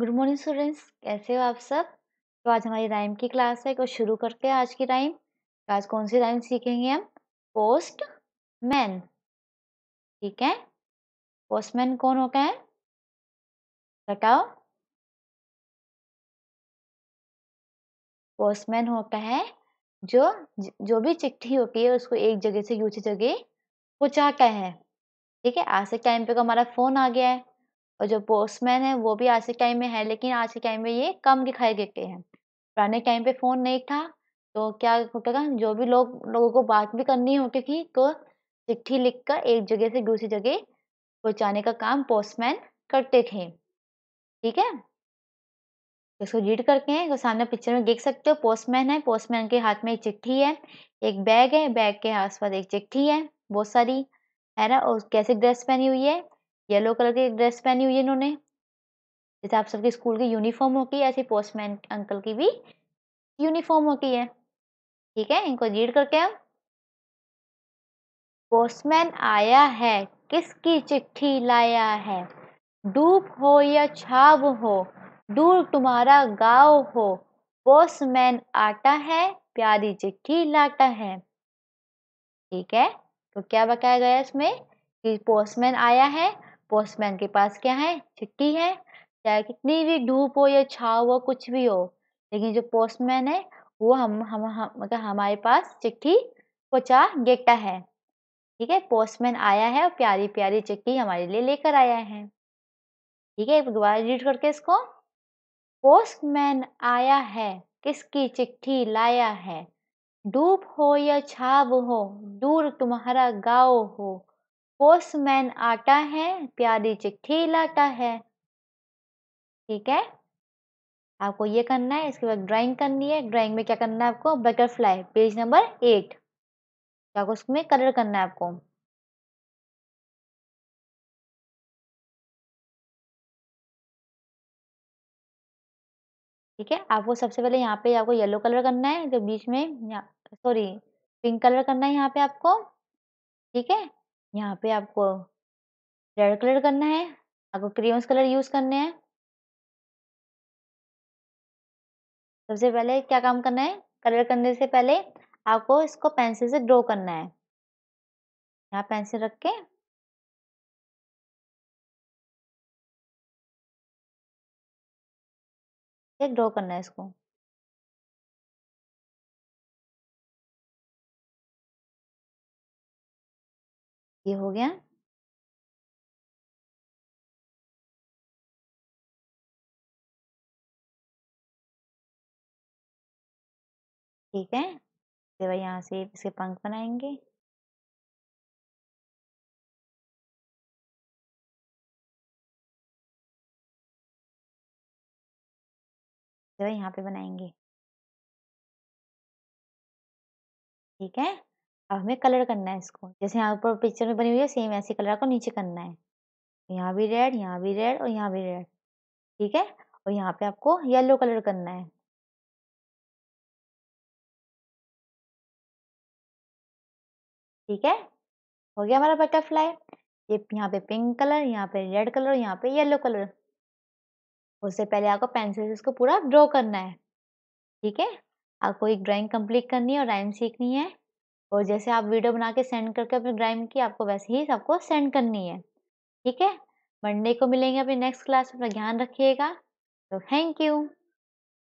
good morning students कैसे हो आप सब तो आज हमारी राइम की क्लास है तो शुरू करते हैं आज की राइम तो आज कौन सी राइम सीखेंगे हम पोस्ट मैन ठीक है पोस्टमैन कौन होता है बताओ पोस्टमैन होता है जो जो भी चिट्ठी होती है उसको एक जगह से दूसरी जगह पहुंचाता है ठीक है आज के टाइम पे तो हमारा फोन आ गया है और जो पोस्टमैन है वो भी आज के टाइम में है लेकिन आज के टाइम में ये कम दिखाई देते हैं पुराने टाइम पे फ़ोन नहीं था तो क्या होता था जो भी लोग लोगों को बात भी करनी होती थी तो चिट्ठी लिख कर एक जगह से दूसरी जगह पहुंचाने का काम पोस्टमैन करते थे ठीक है इसको रीड करके हैं तो सामने पिक्चर में देख सकते हो पोस्टमैन है पोस्टमैन के हाथ में एक चिट्ठी है एक बैग है बैग के आसपास एक चिट्ठी है बहुत सारी है ना और कैसे ड्रेस पहनी हुई है येलो कलर की एक ड्रेस पहनी हुई है इन्होंने जैसे आप सबके स्कूल की यूनिफॉर्म होती है ऐसे पोस्टमैन अंकल की भी यूनिफॉर्म होती है ठीक है इनको रीड करके हम पोस्टमैन आया है किसकी चिट्ठी लाया है डूब हो या छाव हो दूर तुम्हारा गांव हो पोस्टमैन आता है प्यारी चिट्ठी लाता है ठीक है तो क्या बताया गया इसमें कि पोस्टमैन आया है पोस्टमैन के पास क्या है चिट्ठी है चाहे कितनी भी धूप हो या छाव हो कुछ भी हो लेकिन जो पोस्टमैन है वो हम हम, हम मतलब हमारे पास चिट्ठी पहुँचा गेटा है ठीक है पोस्टमैन आया है और प्यारी प्यारी चिट्ठी हमारे लिए लेकर आया है ठीक है दोबारा रीड करके इसको पोस्टमैन आया है किसकी चिट्ठी लाया है धूप हो या छाव हो दूर तुम्हारा गाँव हो पोस्टमैन आटा है प्यारी चिट्ठी लाटा है ठीक है आपको ये करना है इसके बाद ड्राइंग करनी है ड्राइंग में क्या करना है आपको बटरफ्लाई पेज नंबर एट क्या उसमें कलर करना है आपको ठीक है आपको सबसे पहले यहाँ पे आपको येलो कलर करना है जो बीच में सॉरी पिंक कलर करना है यहाँ पे आपको ठीक है यहाँ पे आपको रेड कलर करना है आपको क्रियोन्स कलर यूज़ करने हैं सबसे पहले क्या काम करना है कलर करने से पहले आपको इसको पेंसिल से ड्रॉ करना है यहाँ पेंसिल रख के ड्रॉ करना है इसको ये हो गया ठीक है फिर भाई यहाँ से इसके पंख बनाएंगे यहाँ पे बनाएंगे ठीक है अब हमें कलर करना है इसको जैसे यहाँ पर पिक्चर में बनी हुई है सेम ऐसे कलर को नीचे करना है यहाँ भी रेड यहाँ भी रेड और यहाँ भी रेड ठीक है और यहाँ पे आपको येलो कलर करना है ठीक है हो गया हमारा बटरफ्लाई ये यहाँ पे पिंक कलर यहाँ पे रेड कलर और यहाँ पे येलो कलर उससे पहले आपको पेंसिल से इसको पूरा ड्रॉ करना है ठीक है आपको एक ड्राइंग कंप्लीट करनी है और राइम सीखनी है और जैसे आप वीडियो बना के सेंड करके अपने ग्राइम की आपको वैसे ही सबको सेंड करनी है ठीक है मंडे को मिलेंगे अपनी नेक्स्ट क्लास अपना ध्यान रखिएगा तो थैंक यू